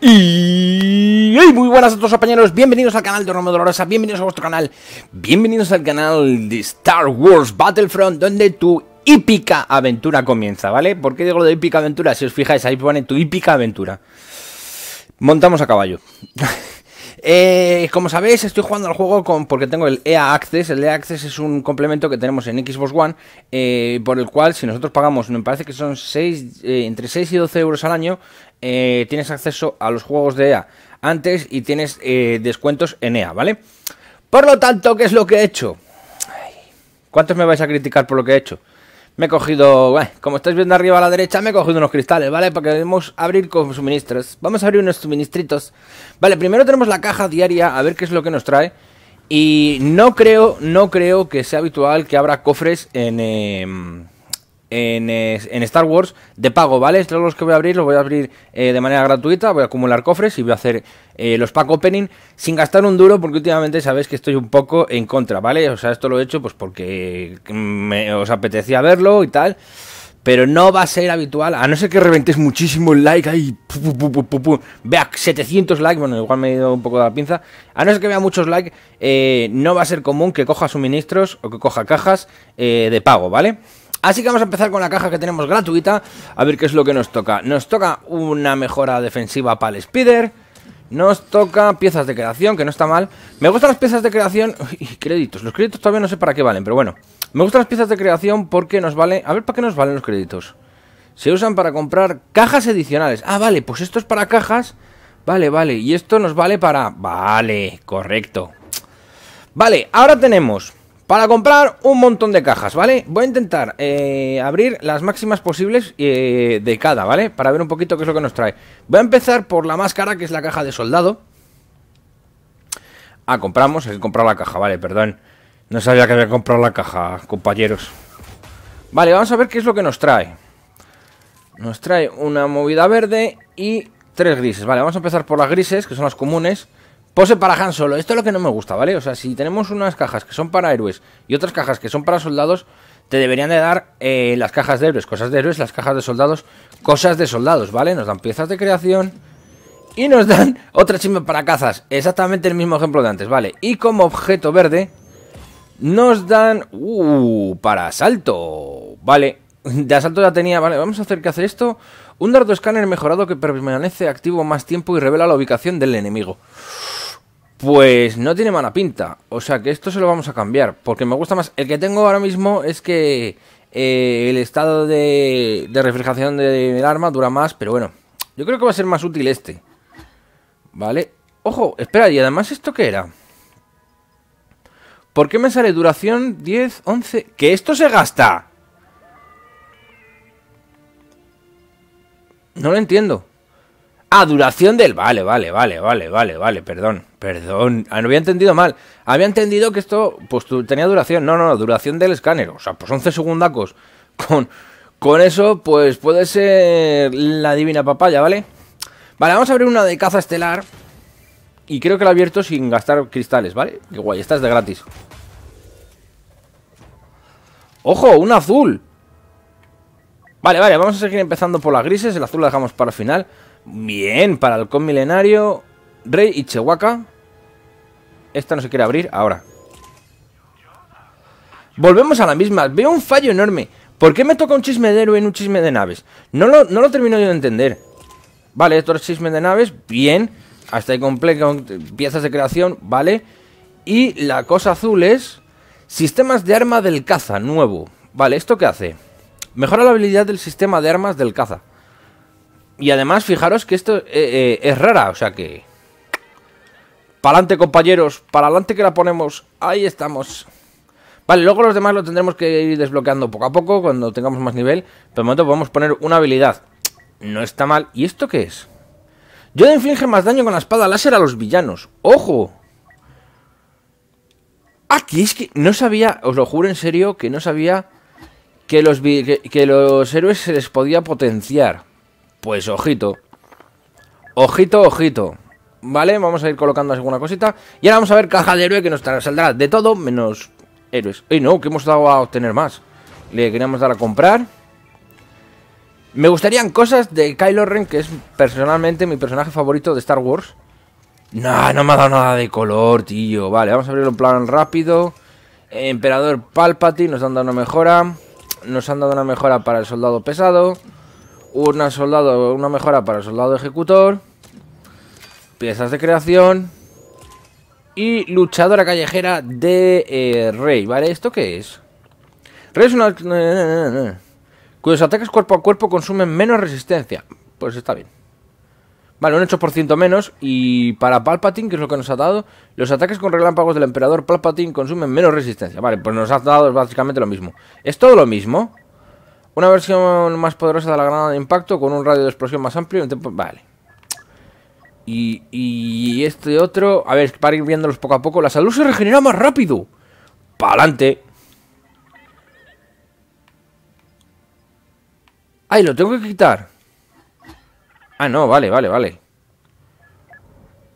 Y hey, muy buenas a todos compañeros, bienvenidos al canal de Romo Dolorosa, bienvenidos a vuestro canal, bienvenidos al canal de Star Wars Battlefront, donde tu hípica aventura comienza, ¿vale? ¿Por qué digo lo de hípica aventura? Si os fijáis, ahí pone tu hípica aventura. Montamos a caballo. Eh, como sabéis, estoy jugando al juego con, porque tengo el EA Access. El EA Access es un complemento que tenemos en Xbox One, eh, por el cual si nosotros pagamos, me parece que son eh, entre 6 y 12 euros al año, eh, tienes acceso a los juegos de EA antes y tienes eh, descuentos en EA, ¿vale? Por lo tanto, ¿qué es lo que he hecho? ¿Cuántos me vais a criticar por lo que he hecho? Me he cogido, bueno, como estáis viendo arriba a la derecha, me he cogido unos cristales, ¿vale? Para que podamos abrir con suministros. Vamos a abrir unos suministritos. Vale, primero tenemos la caja diaria, a ver qué es lo que nos trae. Y no creo, no creo que sea habitual que abra cofres en... Em, en, Star Wars de pago, ¿vale? Estos los que voy a abrir, los voy a abrir eh, de manera gratuita, voy a acumular cofres y voy a hacer eh, los pack opening sin gastar un duro porque últimamente sabéis que estoy un poco en contra, ¿vale? O sea, esto lo he hecho pues porque me, os apetecía verlo y tal. Pero no va a ser habitual, a no ser que reventéis muchísimo el like, ahí, vea 700 likes, bueno, igual me he ido un poco de la pinza, a no ser que vea muchos likes, eh, no va a ser común que coja suministros o que coja cajas de pago, ¿vale? Así que vamos a empezar con la caja que tenemos gratuita, a ver qué es lo que nos toca. Nos toca una mejora defensiva para el Spider, nos toca piezas de creación, que no está mal. Me gustan las piezas de creación y créditos. Los créditos todavía no sé para qué valen, pero bueno. Me gustan las piezas de creación porque nos vale... A ver, ¿para qué nos valen los créditos? Se usan para comprar cajas adicionales. Ah, vale, pues esto es para cajas. Vale, vale. Y esto nos vale para... Vale, correcto. Vale, ahora tenemos para comprar un montón de cajas, ¿vale? Voy a intentar eh, abrir las máximas posibles eh, de cada, ¿vale? Para ver un poquito qué es lo que nos trae. Voy a empezar por la máscara, que es la caja de soldado. Ah, compramos, hay que comprar la caja, vale, perdón. No sabía que había comprado la caja, compañeros. Vale, vamos a ver qué es lo que nos trae. Nos trae una movida verde y tres grises. Vale, vamos a empezar por las grises, que son las comunes. Pose para Han Solo. Esto es lo que no me gusta, ¿vale? O sea, si tenemos unas cajas que son para héroes y otras cajas que son para soldados, te deberían de dar eh, las cajas de héroes, cosas de héroes, las cajas de soldados, cosas de soldados, ¿vale? Nos dan piezas de creación y nos dan otra chimba para cazas. Exactamente el mismo ejemplo de antes, ¿vale? Y como objeto verde nos dan... ¡Uh! Para asalto, ¿vale? De asalto ya tenía, ¿vale? Vamos a hacer que hacer esto. Un dardo escáner mejorado que permanece activo más tiempo y revela la ubicación del enemigo. Pues no tiene mala pinta. O sea que esto se lo vamos a cambiar. Porque me gusta más. El que tengo ahora mismo es que eh, el estado de, de refrigeración del arma dura más. Pero bueno, yo creo que va a ser más útil este. Vale. Ojo, espera, y además esto qué era. ¿Por qué me sale duración 10, 11? ¡Que esto se gasta! No lo entiendo. Ah, duración del... Vale, vale, vale, vale, vale, vale, perdón, perdón. Ah, no había entendido mal. Había entendido que esto, pues tenía duración. No, no, no, duración del escáner. O sea, pues 11 segundacos. Con, con eso, pues puede ser la divina papaya, ¿vale? Vale, vamos a abrir una de caza estelar. Y creo que la he abierto sin gastar cristales, ¿vale? Qué guay, esta es de gratis. ¡Ojo! ¡Un azul! Vale, vale, vamos a seguir empezando por las grises. El azul la dejamos para el final. Bien, para el con Milenario. Rey y Chewaka. Esta no se quiere abrir ahora. Volvemos a la misma. Veo un fallo enorme. ¿Por qué me toca un chisme de héroe en un chisme de naves? No lo, no lo termino yo de entender. Vale, estos chismes de naves, bien. Hasta ahí complejo piezas de creación, vale. Y la cosa azul es... Sistemas de arma del caza, nuevo. Vale, ¿esto qué hace? Mejora la habilidad del sistema de armas del caza. Y además, fijaros que esto eh, eh, es rara, o sea que... ¡Para adelante, compañeros, para adelante que la ponemos. Ahí estamos. Vale, luego los demás lo tendremos que ir desbloqueando poco a poco, cuando tengamos más nivel. Pero de momento podemos poner una habilidad. No está mal. ¿Y esto qué es? Yo inflige más daño con la espada láser a los villanos. ¡Ojo! Aquí ah, es que no sabía, os lo juro en serio, que no sabía que los, que los héroes se les podía potenciar. Pues ojito. Ojito, ojito. Vale, vamos a ir colocando alguna cosita. Y ahora vamos a ver caja de héroe que nos saldrá de todo menos héroes. ¡Ey, no! Que hemos dado a obtener más. Le queríamos dar a comprar. Me gustarían cosas de Kylo Ren, que es personalmente mi personaje favorito de Star Wars. No, no me ha dado nada de color, tío. Vale, vamos a abrir un plan rápido. Emperador Palpatine, nos han dado una mejora. Nos han dado una mejora para el soldado pesado una, soldado, una mejora para el soldado ejecutor, piezas de creación y luchadora callejera de eh, Rey, ¿vale? ¿Esto qué es? Rey es una... Eh, eh, cuyos ataques cuerpo a cuerpo consumen menos resistencia. Pues está bien. Vale, un 8% menos. Y para Palpatine, que es lo que nos ha dado, los ataques con relámpagos del emperador Palpatine consumen menos resistencia. Vale, pues nos ha dado básicamente lo mismo. ¿Es todo lo mismo? Una versión más poderosa de la granada de impacto con un radio de explosión más amplio. tiempo... Vale. Y, y este otro... A ver, para ir viéndolos poco a poco. La salud se regenera más rápido. adelante! ¡Ay, lo tengo que quitar! Ah, no, vale, vale, vale.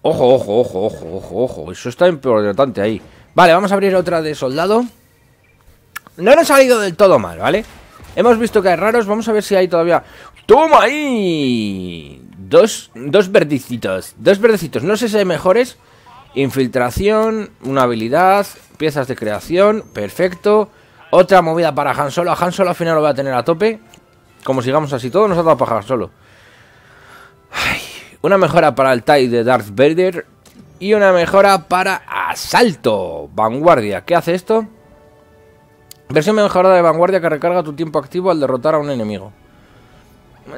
Ojo, ojo, ojo, ojo, ojo, ojo. Eso está importante ahí. Vale, vamos a abrir otra de soldado. No nos ha salido del todo mal, ¿vale? vale Hemos visto que hay raros, vamos a ver si hay todavía... ¡Toma ahí! Dos, dos dos verdicitos, no sé si hay mejores. Infiltración, una habilidad, piezas de creación, perfecto. Otra movida para Han Solo, a Han Solo al final lo voy a tener a tope. Como sigamos así, todo nos ha dado para Han Solo. una mejora para el TIE de Darth Vader y una mejora para Asalto, Vanguardia. ¿Qué hace esto? Versión mejorada de vanguardia que recarga tu tiempo activo al derrotar a un enemigo.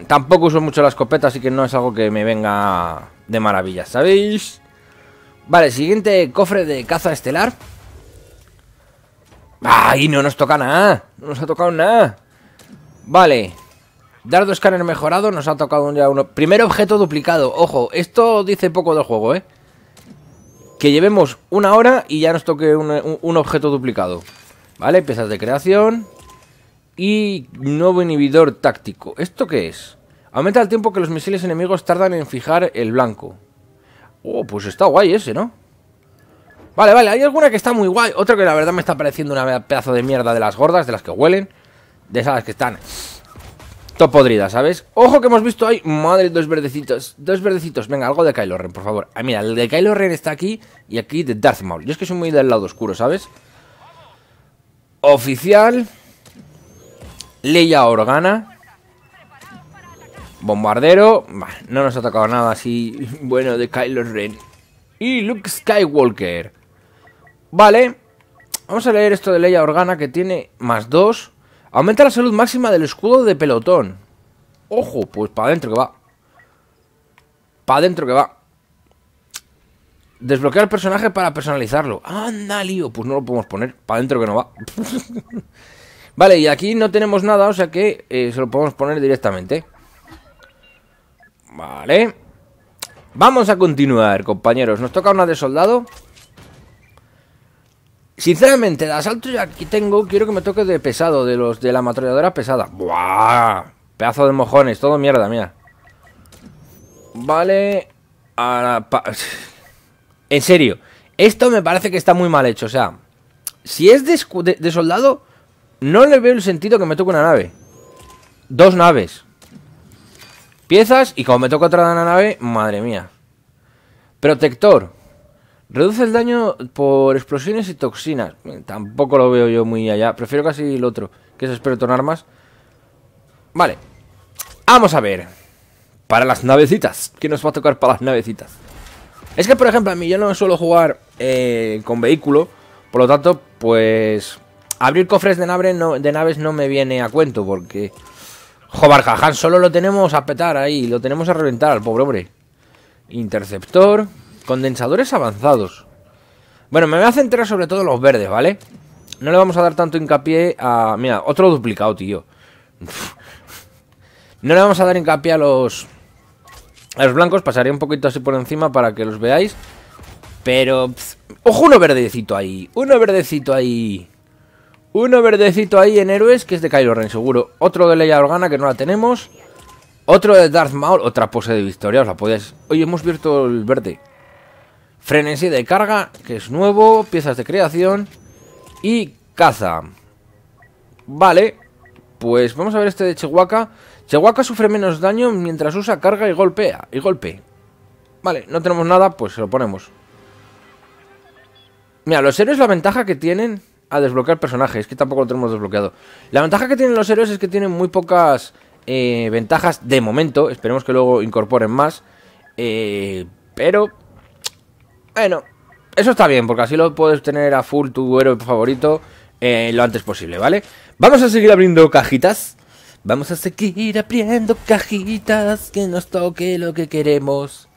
Tampoco uso mucho la escopeta, así que no es algo que me venga de maravilla, ¿sabéis? Vale, siguiente cofre de caza estelar. ¡Ay, no nos toca nada! No nos ha tocado nada. Vale. Dardo escáner mejorado, nos ha tocado ya uno. Primer objeto duplicado. Ojo, esto dice poco del juego, ¿eh? Que llevemos una hora y ya nos toque un, un objeto duplicado. Vale, piezas de creación. Y nuevo inhibidor táctico. ¿Esto qué es? Aumenta el tiempo que los misiles enemigos tardan en fijar el blanco. Oh, pues está guay ese, ¿no? Vale, vale, hay alguna que está muy guay. Otra que la verdad me está pareciendo una pedazo de mierda de las gordas, de las que huelen. De esas que están top podrida, ¿sabes? Ojo que hemos visto ahí, madre, dos verdecitos. Dos verdecitos. Venga, algo de Kylo Ren, por favor. Ah, mira, el de Kylo Ren está aquí y aquí de Darth Maul. Yo es que soy muy del lado oscuro, ¿sabes? Oficial. Leia Organa. Bombardero. no nos ha tocado nada así bueno de Kylo Ren. Y Luke Skywalker. Vale. Vamos a leer esto de Leia Organa que tiene más dos Aumenta la salud máxima del escudo de pelotón. Ojo, pues para adentro que va. Para adentro que va. Desbloquear el personaje para personalizarlo. ¡Anda, lío! Pues no lo podemos poner. Para adentro que no va. vale, y aquí no tenemos nada, o sea que eh, se lo podemos poner directamente. Vale. Vamos a continuar, compañeros. Nos toca una de soldado. Sinceramente, de asalto ya aquí tengo. Quiero que me toque de pesado, de los de la ametralladora pesada. ¡Buah! Pedazo de mojones, todo mierda, mira. Vale. a En serio, esto me parece que está muy mal hecho. O sea, si es de, soldado, no le veo el sentido que me toque una nave. Dos naves. Piezas y como me toca otra nave, madre mía. Protector. Reduce el daño por explosiones y toxinas. Tampoco lo veo yo muy allá. Prefiero casi el otro, que es experto en armas. Vale. Vamos a ver. Para las navecitas. ¿Qué nos va a tocar para las navecitas? Es que, por ejemplo, a mí yo no suelo jugar eh, con vehículo, por lo tanto, pues abrir cofres de, naves no me viene a cuento, porque... Jobar jaján. solo lo tenemos a petar ahí, lo tenemos a reventar al pobre hombre. Interceptor, condensadores avanzados. Bueno, me voy a centrar sobre todo en los verdes, ¿vale? No le vamos a dar tanto hincapié a... Mira, otro duplicado, tío. No le vamos a dar hincapié a los a los blancos pasaría un poquito así por encima para que los veáis. Pero... ¡Ojo, uno verdecito ahí! ¡Uno verdecito ahí! Uno verdecito ahí en héroes, que es de Kylo Ren, seguro. Otro de Leia Organa, que no la tenemos. Otro de Darth Maul, otra pose de victoria, os la podéis... Oye, hemos visto el verde. Frenesí de carga, que es nuevo, piezas de creación y caza. Vale, pues vamos a ver este de Chihuahua. Chewbacca sufre menos daño mientras usa carga y golpea. Y golpe. Vale, no tenemos nada, pues se lo ponemos. Mira, los héroes la ventaja que tienen a desbloquear personajes, es que tampoco lo tenemos desbloqueado. La ventaja que tienen los héroes es que tienen muy pocas eh, ventajas de momento. Esperemos que luego incorporen más. Eh, pero... Bueno, eso está bien, porque así lo puedes tener a full tu héroe favorito eh, lo antes posible, ¿vale? Vamos a seguir abriendo cajitas. Vamos a seguir abriendo cajitas que nos toque lo que queremos.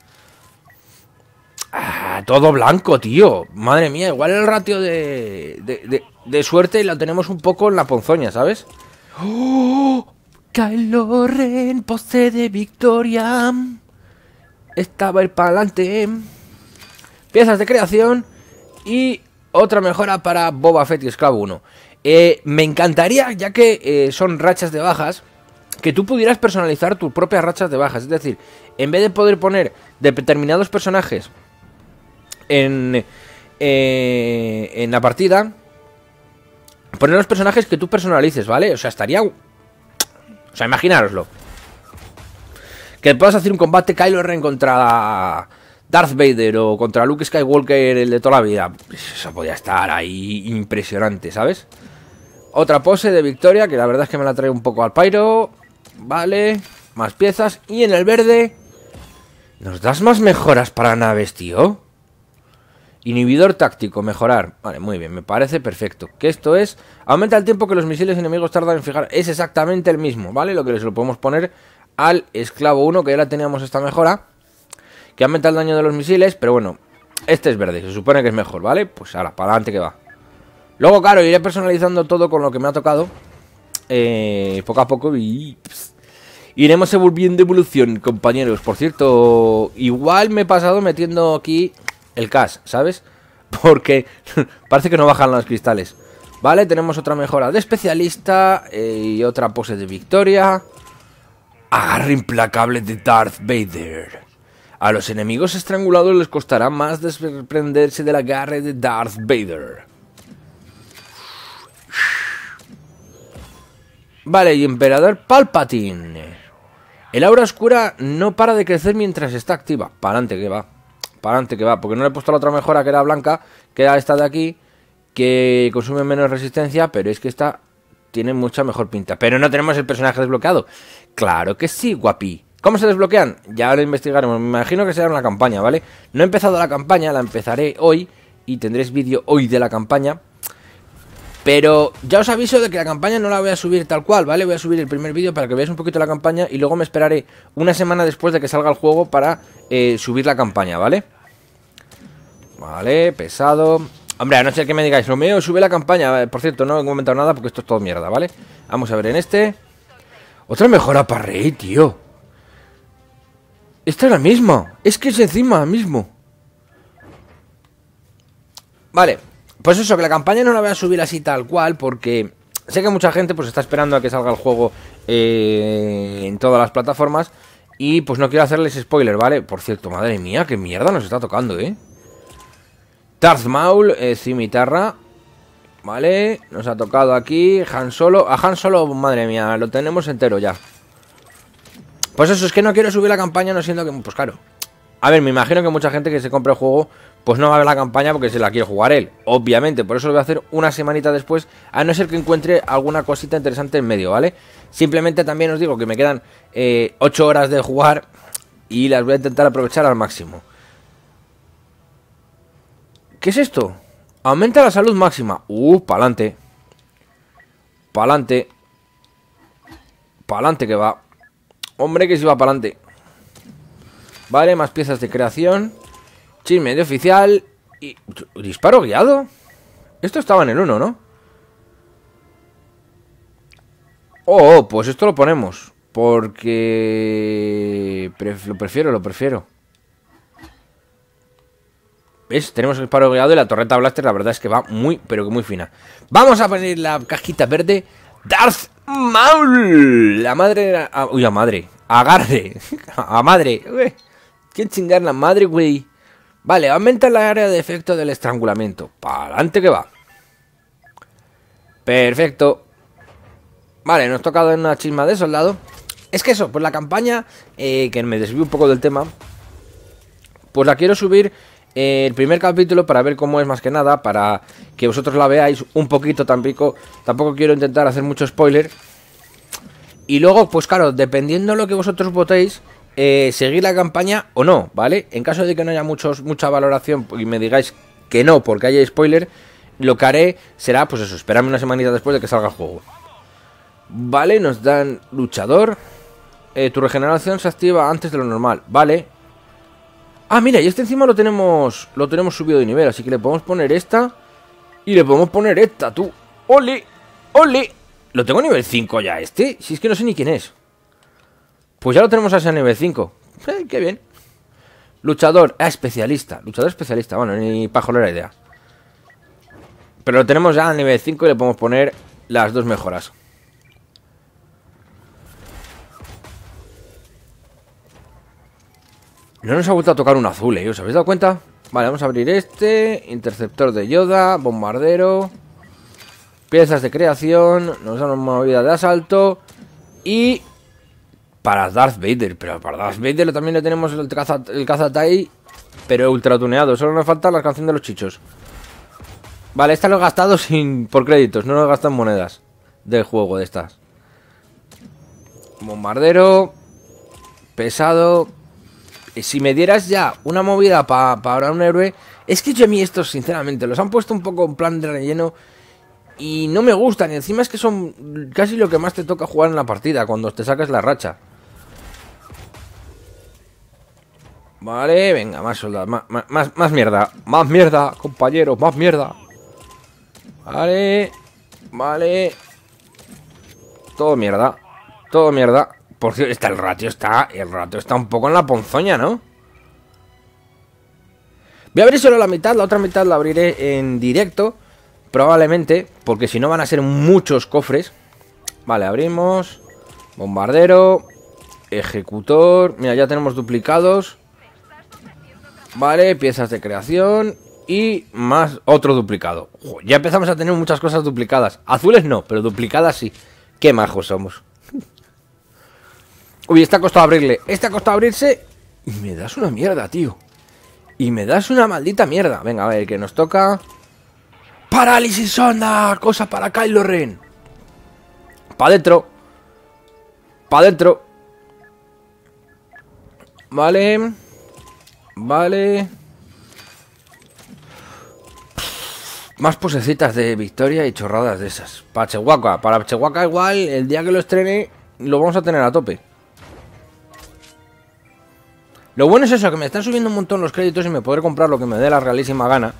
Ah, todo blanco, tío. Madre mía, igual el ratio de, de, de, suerte lo tenemos un poco en la ponzoña, ¿sabes? ¡Oh! Kylo Ren, de victoria. Estaba el pa'lante. Piezas de creación y otra mejora para Boba Fett y Esclavo 1. Eh, me encantaría, ya que eh, son rachas de bajas, que tú pudieras personalizar tus propias rachas de bajas. Es decir, en vez de poder poner determinados personajes en, eh, en la partida, poner los personajes que tú personalices, ¿vale? O sea, estaría... O sea, imaginároslo. Que puedas hacer un combate Kylo Ren contra Darth Vader o contra Luke Skywalker, el de toda la vida. Pues eso podría estar ahí impresionante, ¿sabes? Otra pose de victoria, que la verdad es que me la trae un poco al pairo. Vale, más piezas. Y en el verde... ¿Nos das más mejoras para naves, tío? Inhibidor táctico, mejorar. Vale, muy bien, me parece perfecto. Que esto es... Aumenta el tiempo que los misiles enemigos tardan en fijar. Es exactamente el mismo, ¿vale? Lo que les lo podemos poner al esclavo 1, que ya la teníamos esta mejora. Que aumenta el daño de los misiles, pero bueno, este es verde, se supone que es mejor, ¿vale? Pues ahora, para adelante que va. Luego, claro, iré personalizando todo con lo que me ha tocado. Eh, poco a poco y... iremos evolviendo evolución, compañeros. Por cierto, igual me he pasado metiendo aquí el cash, ¿sabes? Porque parece que no bajan los cristales. Vale, tenemos otra mejora de especialista eh, y otra pose de victoria. Agarre implacable de Darth Vader. A los enemigos estrangulados les costará más desprenderse del agarre de Darth Vader. Vale, y Emperador Palpatine. El aura oscura no para de crecer mientras está activa. Para adelante que va. Para adelante que va. Porque no le he puesto la otra mejora que era blanca, que era esta de aquí, que consume menos resistencia, pero es que esta tiene mucha mejor pinta. Pero no tenemos el personaje desbloqueado. Claro que sí, guapi. ¿Cómo se desbloquean? Ya lo investigaremos. Me imagino que será una campaña, ¿vale? No he empezado la campaña, la empezaré hoy y tendréis vídeo hoy de la campaña pero ya os aviso de que la campaña no la voy a subir tal cual, ¿vale? Voy a subir el primer vídeo para que veáis un poquito la campaña y luego me esperaré una semana después de que salga el juego para eh, subir la campaña, ¿vale? Vale, pesado. Hombre, a no ser que me digáis, lo sube la campaña. Eh, por cierto, no he comentado nada porque esto es todo mierda, ¿vale? Vamos a ver en este. Otra mejora para Rey, tío. Esta es la misma. Es que es encima mismo. Vale, pues eso, que la campaña no la voy a subir así tal cual, porque sé que mucha gente pues está esperando a que salga el juego eh, en todas las plataformas. Y pues no quiero hacerles spoiler, ¿vale? Por cierto, madre mía, qué mierda nos está tocando, ¿eh? Darth Maul, eh, Vale, nos ha tocado aquí Han Solo. A Han Solo, madre mía, lo tenemos entero ya. Pues eso, es que no quiero subir la campaña no siendo que... Pues claro. A ver, me imagino que mucha gente que se compra el juego pues no va a haber la campaña porque se la quiere jugar él, obviamente. Por eso lo voy a hacer una semanita después, a no ser que encuentre alguna cosita interesante en medio, ¿vale? Simplemente también os digo que me quedan eh, ocho 8 horas de jugar y las voy a intentar aprovechar al máximo. ¿Qué es esto? Aumenta la salud máxima. Uh, pa'lante. Pa'lante. Pa'lante que va. Hombre, que si va pa'lante. Vale, más piezas de creación. Sí, oficial y... ¿Disparo guiado? Esto estaba en el 1, ¿no? Oh, oh, pues esto lo ponemos. Porque... lo prefiero, lo prefiero. ¿Ves? Tenemos el disparo guiado y la torreta blaster, la verdad es que va muy, pero que muy fina. Vamos a poner la cajita verde. Darth Maul. La madre... Ah, uy, la madre. Agarre. a madre. ¿Quién chingar la madre, güey? Vale, aumenta la área de efecto del estrangulamiento. Para adelante que va. Perfecto. Vale, nos tocado tocado una chisma de soldado. Es que eso, pues la campaña, eh, que me desvío un poco del tema, pues la quiero subir eh, el primer capítulo para ver cómo es más que nada, para que vosotros la veáis un poquito tampoco. Tampoco quiero intentar hacer mucho spoiler. Y luego, pues claro, dependiendo de lo que vosotros votéis, eh, seguir la campaña o no, ¿vale? En caso de que no haya muchos, mucha valoración y me digáis que no porque haya spoiler, lo que haré será, pues eso, esperarme una semanita después de que salga el juego. Vale, nos dan luchador. Eh, tu regeneración se activa antes de lo normal, vale. Ah, mira, y este encima lo tenemos, lo tenemos subido de nivel, así que le podemos poner esta y le podemos poner esta, tú. ¡Ole! ¡Ole! Lo tengo nivel 5 ya, este. Si es que no sé ni quién es. Pues ya lo tenemos a nivel 5. qué bien. Luchador especialista. Luchador especialista. Bueno, ni la idea. Pero lo tenemos ya a nivel 5 y le podemos poner las dos mejoras. No nos ha vuelto a tocar un azul, ¿eh? ¿Os habéis dado cuenta? Vale, vamos a abrir este. Interceptor de Yoda. Bombardero. Piezas de creación. Nos dan una movida de asalto. Y para Darth Vader, pero para Darth Vader también le tenemos el, caza, Pero cazatai, pero ultratuneado. Solo nos falta la canción de los chichos. Vale, esta lo he gastado sin, por créditos, no lo he monedas del juego de estas. Bombardero, pesado. si me dieras ya una movida para un héroe... Es que yo a mí estos, sinceramente, los han puesto un poco en plan de relleno y no me gustan. Y encima es que son casi lo que más te toca jugar en la partida cuando te sacas la racha. Vale, venga, más soldados. Más, más, más mierda. Más mierda, compañeros. Más mierda. Vale. Vale. Todo mierda. Todo mierda. Por está el ratio está. El ratio está un poco en la ponzoña, ¿no? Voy a abrir solo la mitad, la otra mitad la abriré en directo. Probablemente, porque si no van a ser muchos cofres. Vale, abrimos. Bombardero. Ejecutor. Mira, ya tenemos duplicados. Vale, piezas de creación y más otro duplicado. ya empezamos a tener muchas cosas duplicadas. Azules no, pero duplicadas sí. Qué majos somos. Uy, esta ha costado abrirle. Este ha costado abrirse. Y me das una mierda, tío. Y me das una maldita mierda. Venga, a ver, que nos toca. ¡Parálisis sonda, Cosa para Kylo Ren. Pa' dentro. Pa' dentro. Vale. Vale. Más posecitas de victoria y chorradas de esas. Para Para Chehuaca igual, el día que lo estrene, lo vamos a tener a tope. Lo bueno es eso, que me están subiendo un montón los créditos y me podré comprar lo que me dé la realísima gana.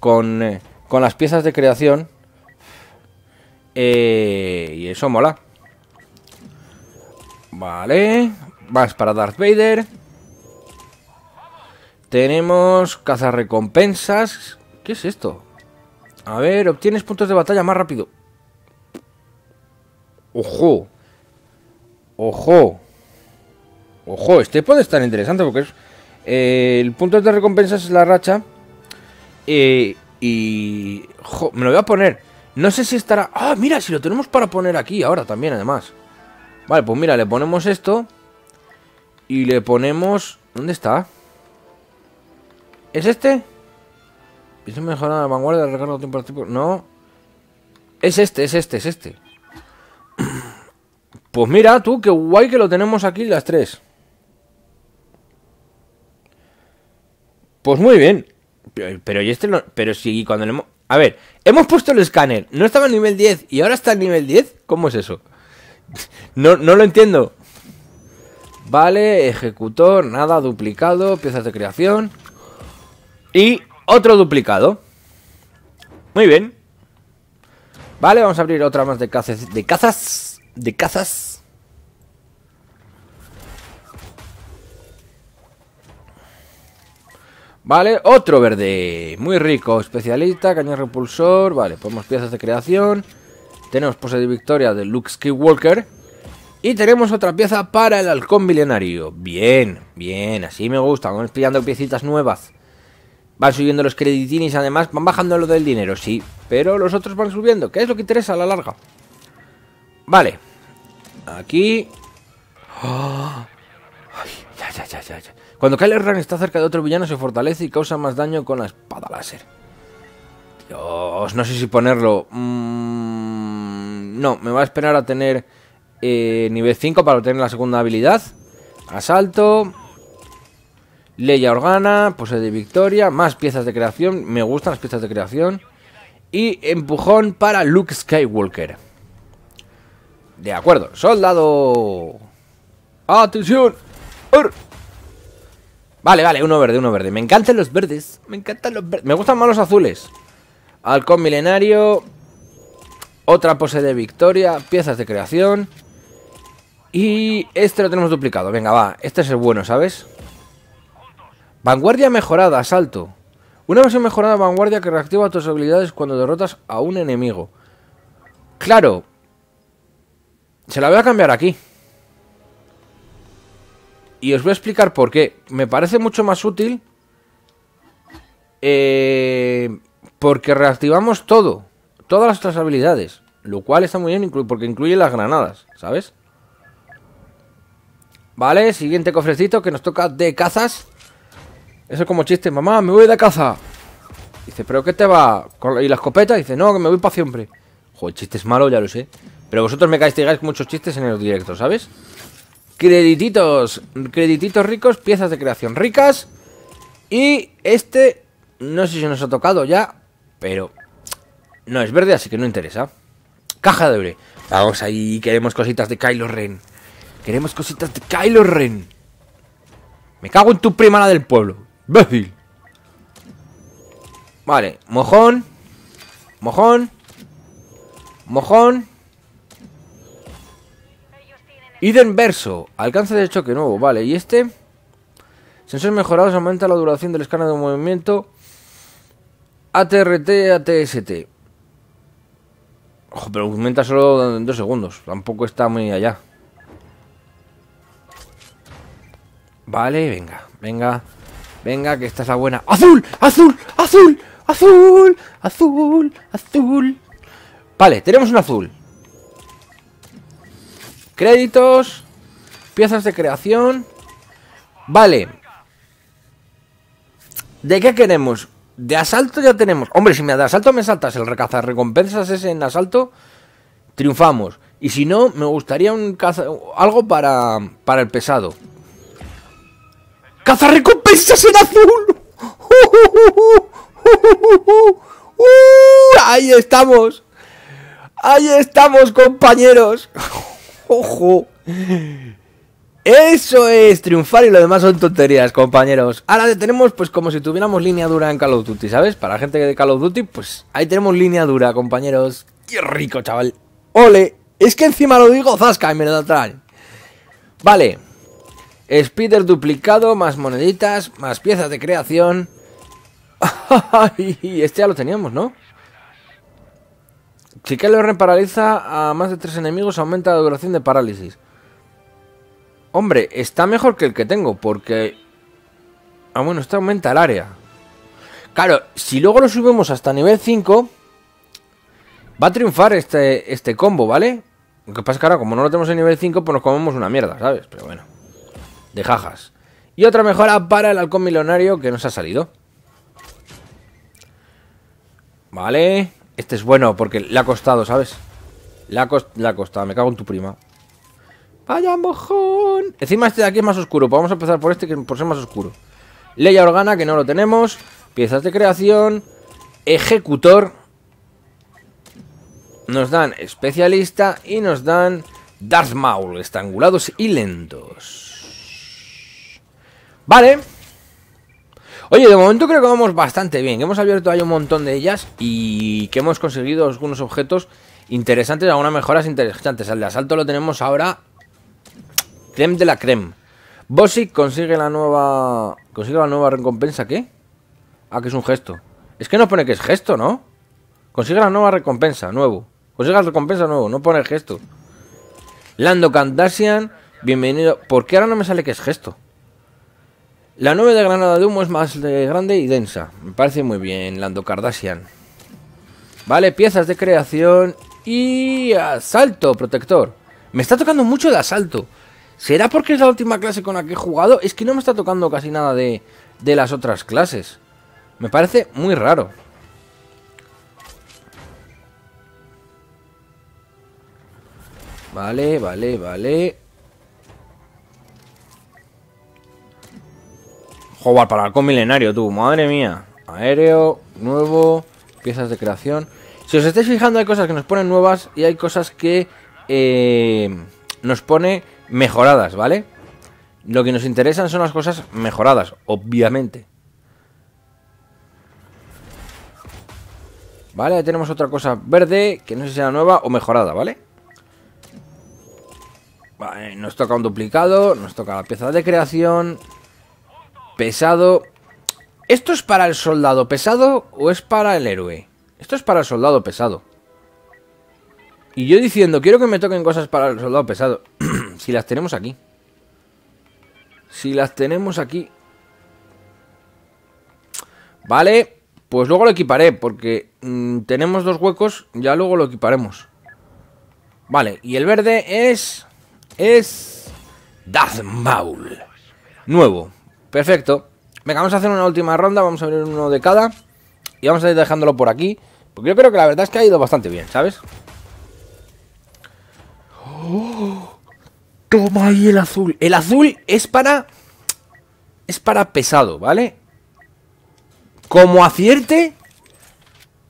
Con, eh, las piezas de creación. Eh, y eso mola. Vale. Más para Darth Vader. Tenemos recompensas, ¿Qué es esto? A ver, obtienes puntos de batalla más rápido. ¡Ojo! ¡Ojo! ¡Ojo! Este puede estar interesante porque es... Eh, el punto de recompensas es la racha. Eh, y... me lo voy a poner. No sé si estará... ¡Ah, mira! Si lo tenemos para poner aquí ahora también, además. Vale, pues mira, le ponemos esto. Y le ponemos... ¿Dónde está? ¿Es este? Pienso mejorar la vanguardia, recargo tiempo al tiempo. No. Es este, es este, es este. Pues mira tú, qué guay que lo tenemos aquí las tres. Pues muy bien. Pero, y este no, Pero si cuando le hemos... A ver, hemos puesto el escáner. No estaba en nivel 10 y ahora está en nivel 10. ¿Cómo es eso? No, no lo entiendo. Vale, ejecutor, nada, duplicado, piezas de creación. Y otro duplicado. Muy bien. Vale, vamos a abrir otra más de cazas. De cazas. De cazas. Vale, otro verde. Muy rico. Especialista, cañón repulsor. Vale, ponemos piezas de creación. Tenemos pose de victoria de Luke Skywalker. Y tenemos otra pieza para el halcón milenario. Bien, bien, así me gusta. Vamos pillando piecitas nuevas. Van subiendo los creditinis además van bajando lo del dinero, sí, pero los otros van subiendo, ¿Qué es lo que interesa a la larga. Vale, aquí... ¡Ah! Cuando Kyle Run está cerca de otro villano se fortalece y causa más daño con la espada láser. Dios, no sé si ponerlo... Mm, no, me va a esperar a tener eh, nivel 5 para obtener la segunda habilidad. Asalto... Leia Organa, pose de victoria, más piezas de creación, me gustan las piezas de creación. Y empujón para Luke Skywalker. De acuerdo, soldado. ¡Atención! Vale, vale, uno verde, uno verde. Me encantan los verdes. Me encantan los verdes. Me gustan más los azules. Halcón milenario. Otra pose de victoria. Piezas de creación. Y este lo tenemos duplicado. Venga, va. Este es el bueno, ¿sabes? Vanguardia mejorada, asalto. Una versión mejorada de vanguardia que reactiva tus habilidades cuando derrotas a un enemigo. Claro. Se la voy a cambiar aquí. Y os voy a explicar por qué. Me parece mucho más útil. Eh, porque reactivamos todo. Todas nuestras habilidades. Lo cual está muy bien porque incluye las granadas, ¿sabes? Vale, siguiente cofrecito que nos toca de cazas. Eso como chiste, mamá, me voy de caza. Dice, ¿pero qué te va? ¿Y la escopeta? Dice, no, que me voy para siempre. Joder, chiste es malo, ya lo sé. Pero vosotros me castigáis muchos chistes en el directo, ¿sabes? Credititos, credititos ricos, piezas de creación ricas. Y este, no sé si nos ha tocado ya, pero no es verde, así que no interesa. Caja de ore. Vamos ahí, queremos cositas de Kylo Ren. Queremos cositas de Kylo Ren. Me cago en tu prima la del pueblo. ¡Bécil! Vale, mojón. Mojón. Mojón. Iden verso. Alcance de choque nuevo. Vale, ¿y este? Sensores mejorados aumenta la duración del escáner de movimiento. ATRT, ATST. Ojo, pero aumenta solo en dos segundos. Tampoco está muy allá. Vale, venga, venga. Venga, que esta es la buena. ¡Azul! ¡Azul! ¡Azul! ¡Azul! ¡Azul! ¡Azul! Vale, tenemos un azul. Créditos. Piezas de creación. Vale. ¿De qué queremos? De asalto ya tenemos. Hombre, si me da asalto me saltas el recazar recompensas ese en asalto, triunfamos. Y si no, me gustaría un algo para, para el pesado. ¡Cazarrecompensas! azul! Uh, ¡Ahí estamos! ¡Ahí estamos, compañeros! ¡Ojo! Eso es triunfar y lo demás son tonterías, compañeros. Ahora tenemos pues como si tuviéramos línea dura en Call of Duty, ¿sabes? Para la gente de Call of Duty, pues ahí tenemos línea dura, compañeros. ¡Qué rico, chaval! ¡Ole! Es que encima lo digo Zasca y me lo traen. Vale. Spider duplicado, más moneditas, más piezas de creación. Y este ya lo teníamos, ¿no? Si ren paraliza a más de tres enemigos, aumenta la duración de parálisis. Hombre, está mejor que el que tengo, porque... Ah, bueno, este aumenta el área. Claro, si luego lo subimos hasta nivel 5... Va a triunfar este, este combo, ¿vale? Lo que pasa es que ahora, como no lo tenemos en nivel 5, pues nos comemos una mierda, ¿sabes? Pero bueno de jajas. Y otra mejora para el halcón milonario que nos ha salido. Vale. Este es bueno porque le ha costado, ¿sabes? Le ha, costado. Me cago en tu prima. ¡Vaya mojón! Encima este de aquí es más oscuro. Pues vamos a empezar por este que por ser más oscuro. Ley organa, que no lo tenemos. Piezas de creación. Ejecutor. Nos dan especialista y nos dan Darth Maul, estrangulados y lentos. Vale. Oye, de momento creo que vamos bastante bien. Que hemos abierto ahí un montón de ellas y que hemos conseguido algunos objetos interesantes, algunas mejoras interesantes. Al de asalto lo tenemos ahora. Creme de la creme. Bossy consigue la nueva... ¿Consigue la nueva recompensa qué? Ah, que es un gesto. Es que no pone que es gesto, ¿no? Consigue la nueva recompensa, nuevo. Consigue la recompensa nuevo, no pone gesto. Lando Candasian, bienvenido. ¿Por qué ahora no me sale que es gesto? La nube de Granada de Humo es más eh, grande y densa. Me parece muy bien, Lando Kardashian. Vale, piezas de creación y asalto, protector. Me está tocando mucho el asalto. ¿Será porque es la última clase con la que he jugado? Es que no me está tocando casi nada de, de las otras clases. Me parece muy raro. Vale, vale, vale. Jugar para el milenario, tú. Madre mía. Aéreo, nuevo, piezas de creación. Si os estáis fijando, hay cosas que nos ponen nuevas y hay cosas que eh, nos pone mejoradas, ¿vale? Lo que nos interesan son las cosas mejoradas, obviamente. Vale, tenemos otra cosa verde que no sé si sea nueva o mejorada, ¿vale? Vale, nos toca un duplicado, nos toca la pieza de creación, Pesado. ¿Esto es para el soldado pesado o es para el héroe? Esto es para el soldado pesado. Y yo diciendo, quiero que me toquen cosas para el soldado pesado. si las tenemos aquí. Si las tenemos aquí. Vale, pues luego lo equiparé, porque mm, tenemos dos huecos, ya luego lo equiparemos. Vale, y el verde es... Es... Darth Maul. Nuevo. Perfecto. Venga, vamos a hacer una última ronda. Vamos a abrir uno de cada. Y vamos a ir dejándolo por aquí. Porque yo creo que la verdad es que ha ido bastante bien, ¿sabes? ¡Oh! Toma ahí el azul. El azul es para... Es para pesado, ¿vale? Como acierte...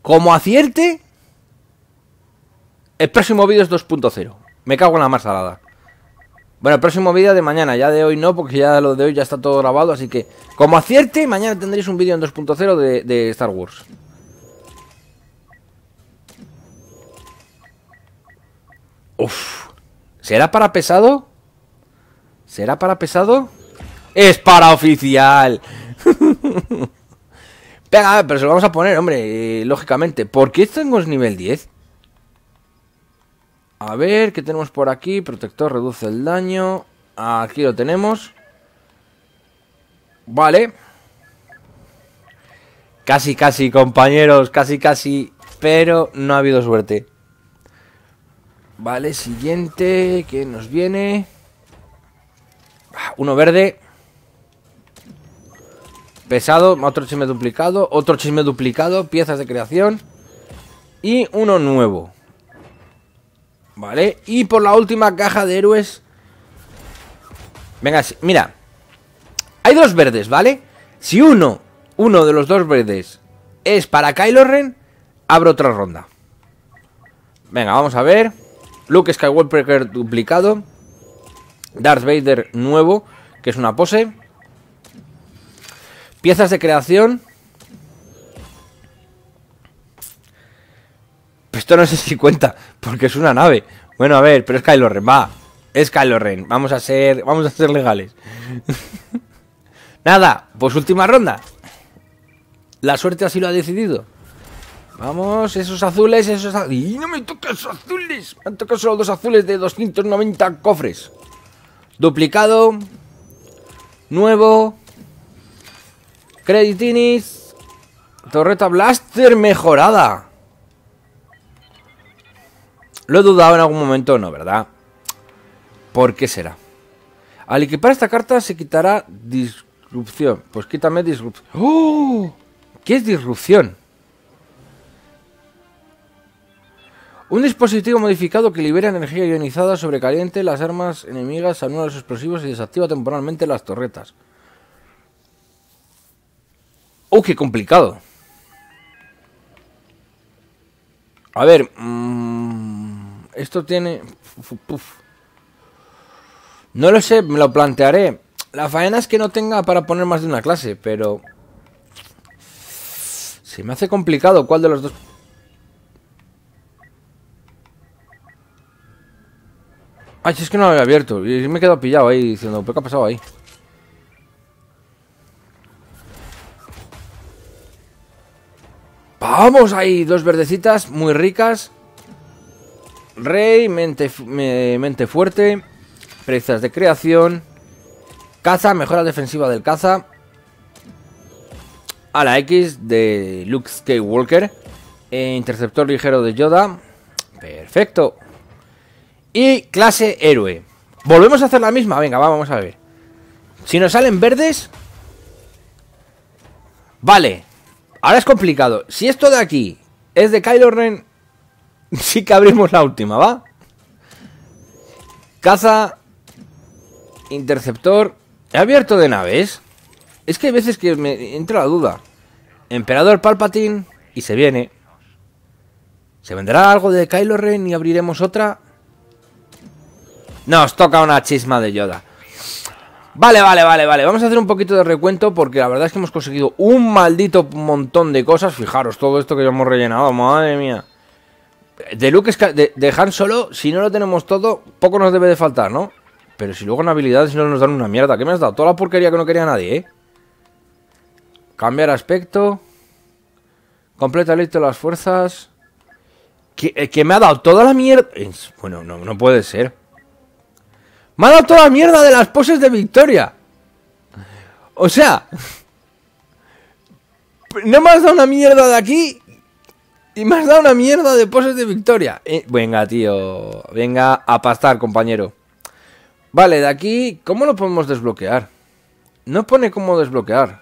Como acierte... El próximo vídeo es 2.0. Me cago en la más salada. Bueno, el próximo vídeo de mañana, ya de hoy no, porque ya lo de hoy ya está todo grabado, así que como acierte, mañana tendréis un vídeo en 2.0 de, Star Wars. Uf. ¿Será para pesado? ¿Será para pesado? ¡Es para oficial! Pega, pero se lo vamos a poner, hombre, eh, lógicamente. ¿Por qué tengo nivel 10? A ver, ¿qué tenemos por aquí? Protector reduce el daño. Aquí lo tenemos. Vale. Casi, casi, compañeros. Casi, casi. Pero no ha habido suerte. Vale, siguiente. ¿Qué nos viene? Ah, uno verde. Pesado. Otro chisme duplicado. Otro chisme duplicado. Piezas de creación. Y uno nuevo. Vale, y por la última caja de héroes Venga, mira Hay dos verdes, ¿vale? Si uno, uno de los dos verdes Es para Kylo Ren Abro otra ronda Venga, vamos a ver Luke Skywalker duplicado Darth Vader nuevo Que es una pose Piezas de creación esto no sé si cuenta, porque es una nave. Bueno, a ver, pero es Kylo Ren, va. Es Kylo Ren, vamos a ser, vamos a ser legales. Nada, pues última ronda. La suerte así lo ha decidido. Vamos, esos azules, esos azules. ¡Y no me esos azules! Me han tocado solo dos azules de 290 cofres. Duplicado. Nuevo. Creditinis. Torreta Blaster mejorada. Lo he dudado en algún momento, no, ¿verdad? ¿Por qué será? Al equipar esta carta se quitará disrupción. Pues quítame disrupción. ¡Oh! ¿Qué es disrupción? Un dispositivo modificado que libera energía ionizada sobrecaliente las armas enemigas, anula los explosivos y desactiva temporalmente las torretas. ¡Oh, qué complicado! A ver... Mm, esto tiene... No lo sé, me lo plantearé. La faena es que no tenga para poner más de una clase, pero... Se me hace complicado cuál de los dos... Ay, es que no lo había abierto. Y me he quedado pillado ahí diciendo, qué ha pasado ahí? Vamos ahí, dos verdecitas muy ricas. Rey, mente, fuerte, precios de creación, caza, mejora defensiva del caza, a la X de Luke Skywalker, e interceptor ligero de Yoda, perfecto. Y clase héroe. Volvemos a hacer la misma, venga, vamos a ver. Si nos salen verdes... Vale, ahora es complicado. Si esto de aquí es de Kylo Ren sí que abrimos la última, ¿va? Caza. Interceptor. He abierto de naves. Es que hay veces que me entra la duda. Emperador Palpatine y se viene. ¿Se vendrá algo de Kylo Ren y abriremos otra? Nos toca una chisma de Yoda. Vale, vale, vale, vale. Vamos a hacer un poquito de recuento porque la verdad es que hemos conseguido un maldito montón de cosas. Fijaros, todo esto que ya hemos rellenado, madre mía de Luke de, de, Han Solo, si no lo tenemos todo, poco nos debe de faltar, ¿no? Pero si luego en habilidades no nos dan una mierda. ¿Qué me has dado? Toda la porquería que no quería nadie, ¿eh? Cambiar aspecto. Completa listo las fuerzas. Eh, que, me ha dado toda la mierda... Bueno, no, no puede ser. Me ha dado toda la mierda de las poses de victoria. O sea... No me has dado una mierda de aquí y me has dado una mierda de poses de victoria. Eh, venga, tío. Venga a pastar, compañero. Vale, de aquí, ¿cómo lo podemos desbloquear? No pone cómo desbloquear.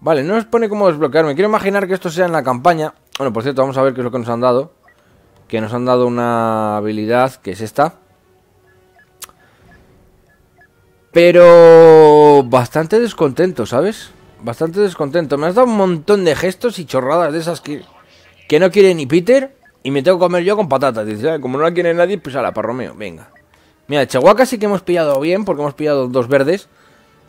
Vale, no nos pone cómo desbloquear. Me quiero imaginar que esto sea en la campaña. Bueno, por cierto, vamos a ver qué es lo que nos han dado. Que nos han dado una habilidad que es esta. Pero... Bastante descontento, ¿sabes? bastante descontento. Me has dado un montón de gestos y chorradas de esas que, que no quiere ni Peter y me tengo que comer yo con patatas. Dice, ah, como no la quiere nadie, pues a la para venga. Mira, Chihuahua sí que hemos pillado bien porque hemos pillado dos verdes.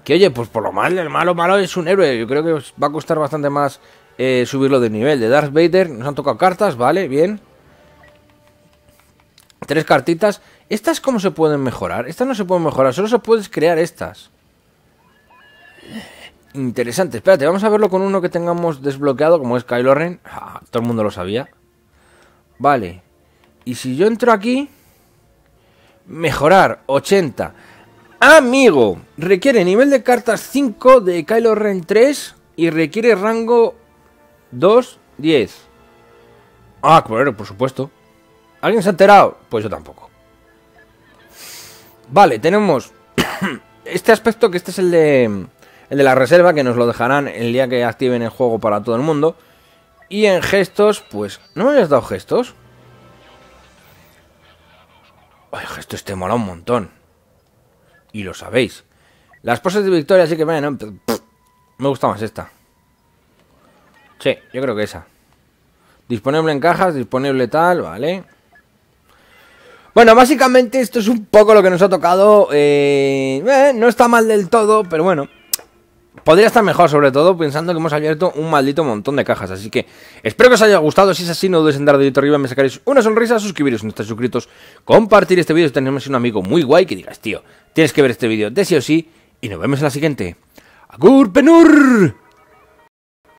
Que oye, pues por lo mal, el malo malo es un héroe. Yo creo que os va a costar bastante más eh, subirlo de nivel. De Darth Vader nos han tocado cartas, vale, bien. Tres cartitas. ¿Estas cómo se pueden mejorar? Estas no se pueden mejorar, solo se puedes crear estas interesante. Espérate, vamos a verlo con uno que tengamos desbloqueado, como es Kylo Ren. todo el mundo lo sabía. Vale. Y si yo entro aquí... Mejorar, 80. Amigo, requiere nivel de cartas 5 de Kylo Ren 3 y requiere rango 2, 10. Ah, claro, por supuesto. ¿Alguien se ha enterado? Pues yo tampoco. Vale, tenemos este aspecto que este es el de el de la reserva, que nos lo dejarán el día que activen el juego para todo el mundo. Y en gestos, pues, ¿no me habías dado gestos? El gesto este mola un montón. Y lo sabéis. Las poses de victoria sí que me... Me gusta más esta. Sí, yo creo que esa. Disponible en cajas, disponible tal, vale. Bueno, básicamente esto es un poco lo que nos ha tocado. Eh, eh, no está mal del todo, pero bueno. Podría estar mejor, sobre todo pensando que hemos abierto un maldito montón de cajas. Así que espero que os haya gustado. Si es así, no dudes en dar dedito arriba, me sacaréis una sonrisa, suscribiros si no estáis suscritos, compartir este vídeo si tenemos un amigo muy guay que digas, tío, tienes que ver este vídeo de sí o sí. Y nos vemos en la siguiente. ¡Agur Penur!